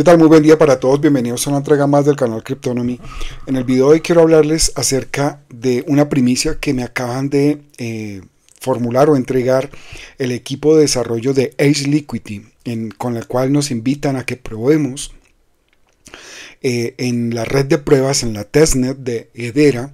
¿Qué tal? Muy buen día para todos, bienvenidos a una entrega más del canal Cryptonomy. En el video de hoy quiero hablarles acerca de una primicia que me acaban de eh, formular o entregar el equipo de desarrollo de Edge Liquidity, con la cual nos invitan a que probemos eh, en la red de pruebas, en la testnet de Edera,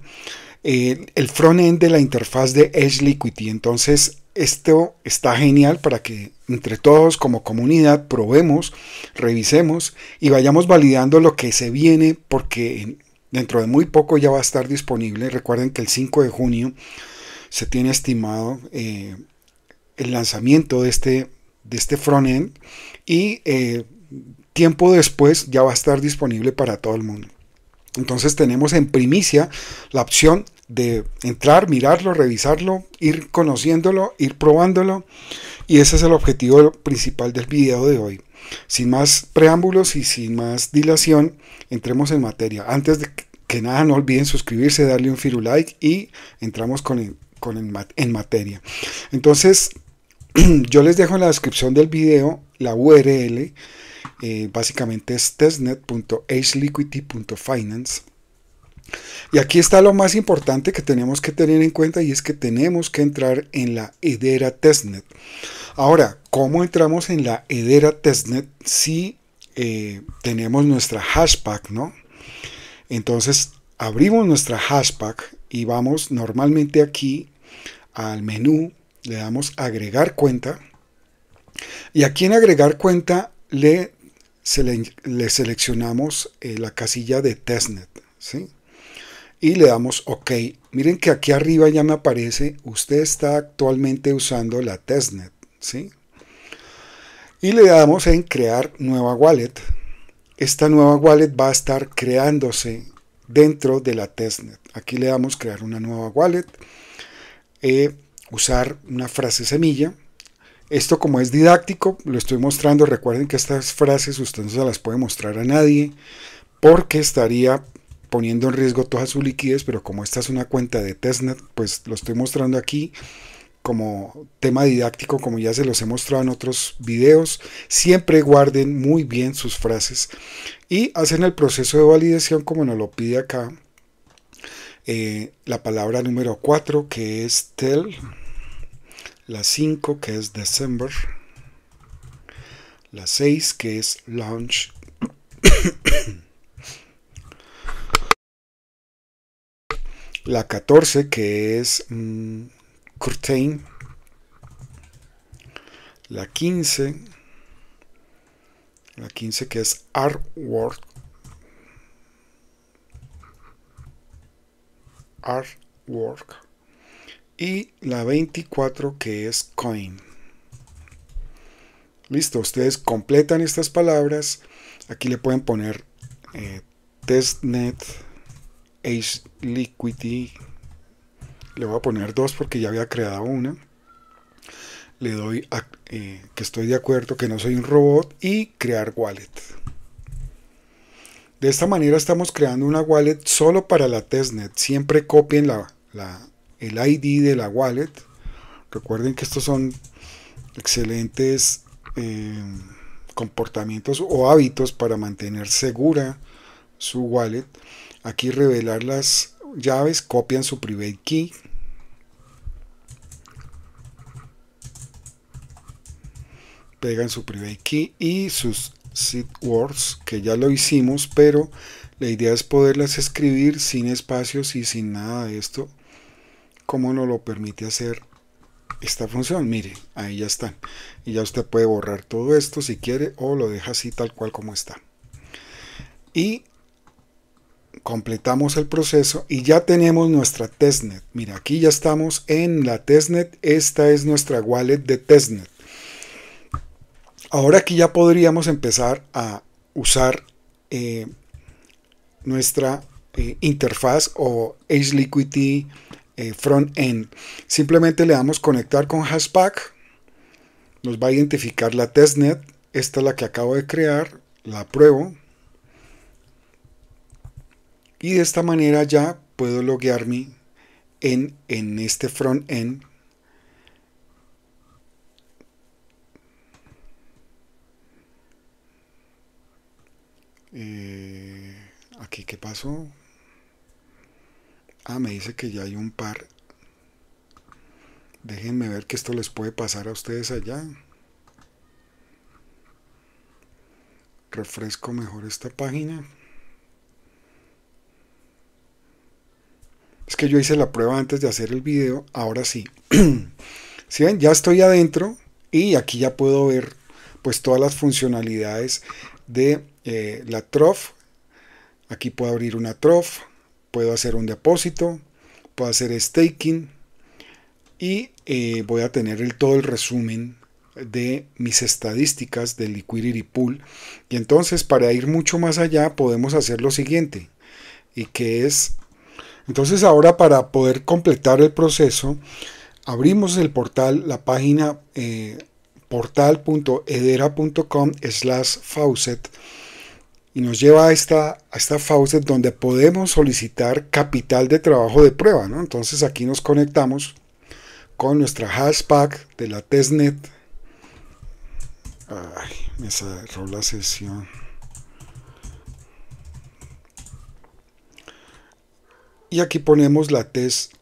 el eh, el frontend de la interfaz de Edge Liquidity. Entonces, esto está genial para que entre todos como comunidad probemos, revisemos y vayamos validando lo que se viene porque dentro de muy poco ya va a estar disponible. Recuerden que el 5 de junio se tiene estimado eh, el lanzamiento de este, de este frontend y eh, tiempo después ya va a estar disponible para todo el mundo. Entonces tenemos en primicia la opción de entrar, mirarlo, revisarlo, ir conociéndolo, ir probándolo. Y ese es el objetivo principal del video de hoy. Sin más preámbulos y sin más dilación, entremos en materia. Antes de que nada, no olviden suscribirse, darle un firu like y entramos con en materia. Entonces, yo les dejo en la descripción del video la URL. Eh, básicamente es testnet.hliquity.finance y aquí está lo más importante que tenemos que tener en cuenta y es que tenemos que entrar en la edera testnet. Ahora, ¿cómo entramos en la edera testnet si eh, tenemos nuestra hashpack, no? Entonces, abrimos nuestra hashpack y vamos normalmente aquí al menú, le damos agregar cuenta y aquí en agregar cuenta le, seleccionamos eh, la casilla de testnet, ¿sí? y le damos OK. Miren que aquí arriba ya me aparece, usted está actualmente usando la testnet, ¿sí? Y le damos en crear nueva wallet. Esta nueva wallet va a estar creándose dentro de la testnet. Aquí le damos crear una nueva wallet, eh, usar una frase semilla. Esto como es didáctico, lo estoy mostrando. Recuerden que estas frases usted no se las puede mostrar a nadie porque estaría poniendo en riesgo todas sus liquidez, pero como esta es una cuenta de testnet, pues lo estoy mostrando aquí como tema didáctico, como ya se los he mostrado en otros videos, siempre guarden muy bien sus frases y hacen el proceso de validación como nos lo pide acá eh, la palabra número 4 que es tell, la 5 que es December, la 6 que es launch. La 14, que es mm, Curtain. La 15. La 15 que es Artwork. Artwork. Y la 24 que es Coin. Listo, ustedes completan estas palabras. Aquí le pueden poner eh, testnet Ace Liquidity. Le voy a poner dos porque ya había creado una. Le doy eh, que estoy de acuerdo, que no soy un robot y crear wallet. De esta manera estamos creando una wallet solo para la testnet. Siempre copien el ID de la wallet. Recuerden que estos son excelentes eh, comportamientos o hábitos para mantener segura su wallet. Aquí revelar las llaves, copian su private key. Pegan su private key y sus seed words, que ya lo hicimos, pero la idea es poderlas escribir sin espacios y sin nada de esto, como nos lo permite hacer esta función. Mire, ahí ya están. Y ya usted puede borrar todo esto si quiere o lo deja así tal cual como está. Y completamos el proceso y ya tenemos nuestra testnet. Mira, aquí ya estamos en la testnet. Esta es nuestra wallet de testnet. Ahora aquí ya podríamos empezar a usar eh, nuestra eh, interfaz o Liquidity liquidity eh, front end. Simplemente le damos conectar con hashpack Nos va a identificar la testnet. Esta es la que acabo de crear. La pruebo. Y de esta manera ya puedo loguearme en, en este front-end eh, aquí, ¿qué pasó? Ah, me dice que ya hay un par. Déjenme ver que esto les puede pasar a ustedes allá. Refresco mejor esta página. que yo hice la prueba antes de hacer el video, ahora sí. Si ven? Ya estoy adentro y aquí ya puedo ver pues todas las funcionalidades de eh, la trof. Aquí puedo abrir una trof, puedo hacer un depósito, puedo hacer staking y eh, voy a tener el, todo el resumen de mis estadísticas de Liquidity Pool. Y entonces para ir mucho más allá podemos hacer lo siguiente y que es entonces ahora para poder completar el proceso, abrimos el portal, la página eh, portal.edera.com slash faucet y nos lleva a esta, a esta faucet donde podemos solicitar capital de trabajo de prueba. Entonces aquí nos conectamos con nuestra hashtag de la testnet. Ay, me cerró la sesión. Y aquí ponemos la test,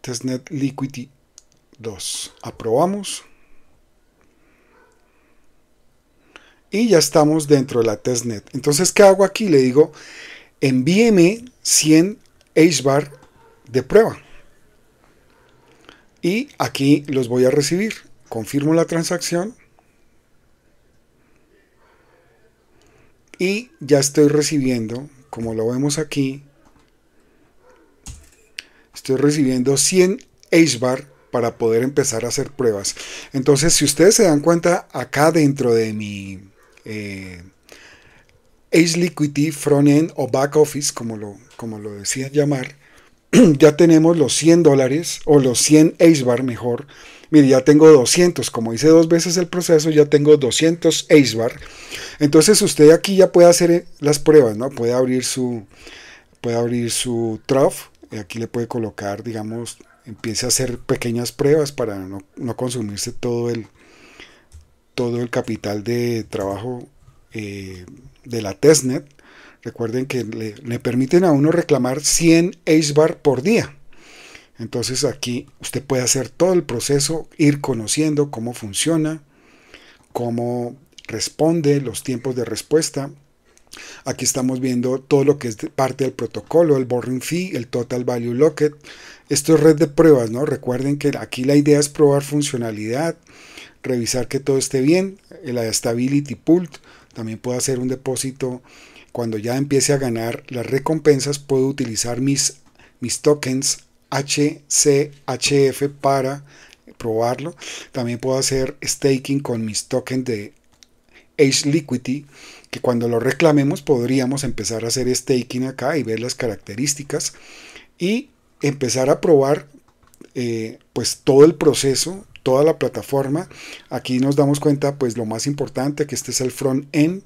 testnet liquidity 2. Aprobamos. Y ya estamos dentro de la testnet. Entonces, ¿qué hago aquí? Le digo, envíeme 100 HBAR de prueba. Y aquí los voy a recibir. Confirmo la transacción. Y ya estoy recibiendo, como lo vemos aquí, estoy recibiendo 100 HBAR para poder empezar a hacer pruebas. Entonces, si ustedes se dan cuenta, acá dentro de mi eh, Liquidity End o Back Office, como lo, como decían llamar, ya tenemos los 100 dólares o los 100 HBAR mejor. Mire, ya tengo 200, como hice dos veces el proceso, ya tengo 200 HBAR. Entonces usted aquí ya puede hacer las pruebas, ¿no? Puede abrir su, puede abrir su trough eh, aquí le puede colocar, digamos, empiece a hacer pequeñas pruebas para no, consumirse todo el, todo el capital de trabajo eh, de la testnet. Recuerden que le, le, permiten a uno reclamar 100 HBAR por día. Entonces aquí usted puede hacer todo el proceso, ir conociendo cómo funciona, cómo responde, los tiempos de respuesta, Aquí estamos viendo todo lo que es parte del protocolo, el Boring fee, el total value locket. Esto es red de pruebas, ¿no? Recuerden que aquí la idea es probar funcionalidad, revisar que todo esté bien, la stability pool. También puedo hacer un depósito cuando ya empiece a ganar las recompensas. Puedo utilizar mis, mis tokens HCHF para probarlo. También puedo hacer staking con mis tokens de H Liquidity que cuando lo reclamemos podríamos empezar a hacer staking acá y ver las características y empezar a probar eh, pues todo el proceso, toda la plataforma. Aquí nos damos cuenta pues lo más importante que este es el front end.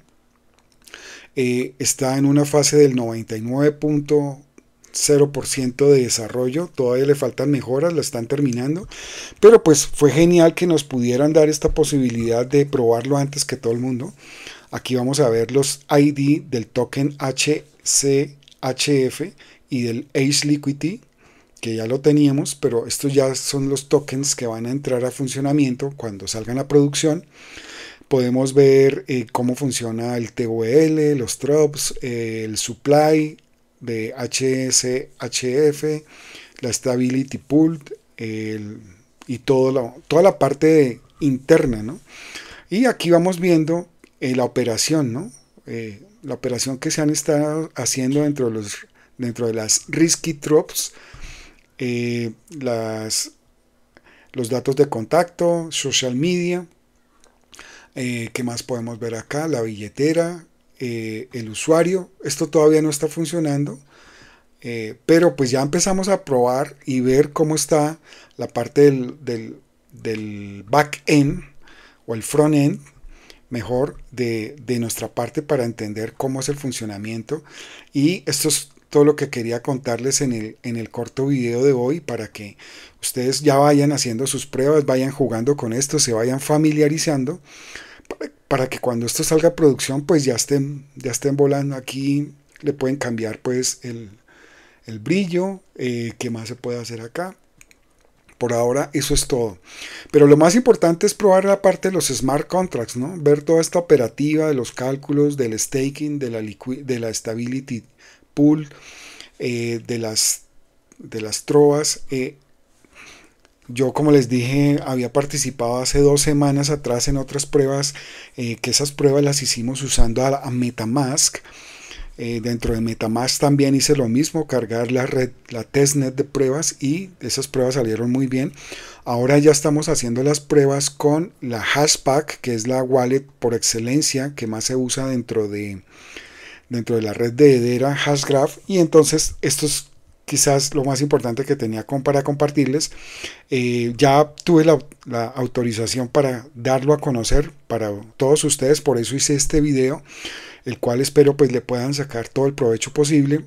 Eh, está en una fase del 99.0% de desarrollo, todavía le faltan mejoras, la están terminando, pero pues fue genial que nos pudieran dar esta posibilidad de probarlo antes que todo el mundo. Aquí vamos a ver los ID del token HCHF y del Ace Liquidity, que ya lo teníamos, pero estos ya son los tokens que van a entrar a funcionamiento cuando salgan a producción. Podemos ver eh, cómo funciona el TOL, los drops eh, el supply de HCHF la Stability Pool y toda la parte interna. Y aquí vamos viendo eh, la operación, ¿no? Eh, la operación que se han estado haciendo dentro de, los, dentro de las risky Trops, eh, las, los datos de contacto, social media, eh, ¿qué más podemos ver acá? La billetera, el usuario, esto todavía no está funcionando, pero pues ya empezamos a probar y ver cómo está la parte del, del, del back-end o el front-end mejor de, nuestra parte para entender cómo es el funcionamiento. Y esto es todo lo que quería contarles en el, en el corto video de hoy para que ustedes ya vayan haciendo sus pruebas, vayan jugando con esto, se vayan familiarizando para, que cuando esto salga a producción pues ya estén, ya estén volando aquí, le pueden cambiar pues el, el brillo, eh, qué más se puede hacer acá. Por ahora eso es todo. Pero lo más importante es probar la parte de los smart contracts, ¿no? Ver toda esta operativa de los cálculos, del staking, de la, de la stability pool, eh, de, las, de las trovas. Eh, yo, como les dije, había participado hace dos semanas atrás en otras pruebas, eh, que esas pruebas las hicimos usando a MetaMask. Eh, dentro de Metamask también hice lo mismo, cargar la red, la testnet de pruebas y esas pruebas salieron muy bien. Ahora ya estamos haciendo las pruebas con la Hashpack, que es la wallet por excelencia que más se usa dentro de, dentro de la red de Hedera, Hashgraph. Y entonces estos quizás lo más importante que tenía para compartirles. Eh, ya tuve la, la, autorización para darlo a conocer para todos ustedes, por eso hice este video, el cual espero pues le puedan sacar todo el provecho posible.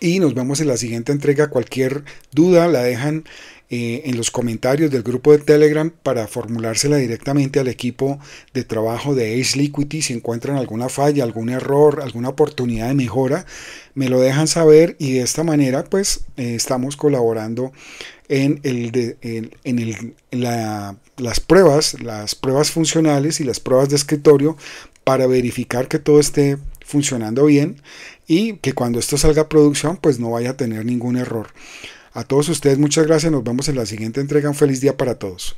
Y nos vemos en la siguiente entrega. Cualquier duda la dejan eh, en los comentarios del grupo de Telegram para formulársela directamente al equipo de trabajo de Ace Liquidity. Si encuentran alguna falla, algún error, alguna oportunidad de mejora, me lo dejan saber y de esta manera pues eh, estamos colaborando en, el en, las pruebas, las pruebas funcionales y las pruebas de escritorio para verificar que todo esté funcionando bien y que cuando esto salga a producción pues no vaya a tener ningún error. A todos ustedes muchas gracias, nos vemos en la siguiente entrega, un feliz día para todos.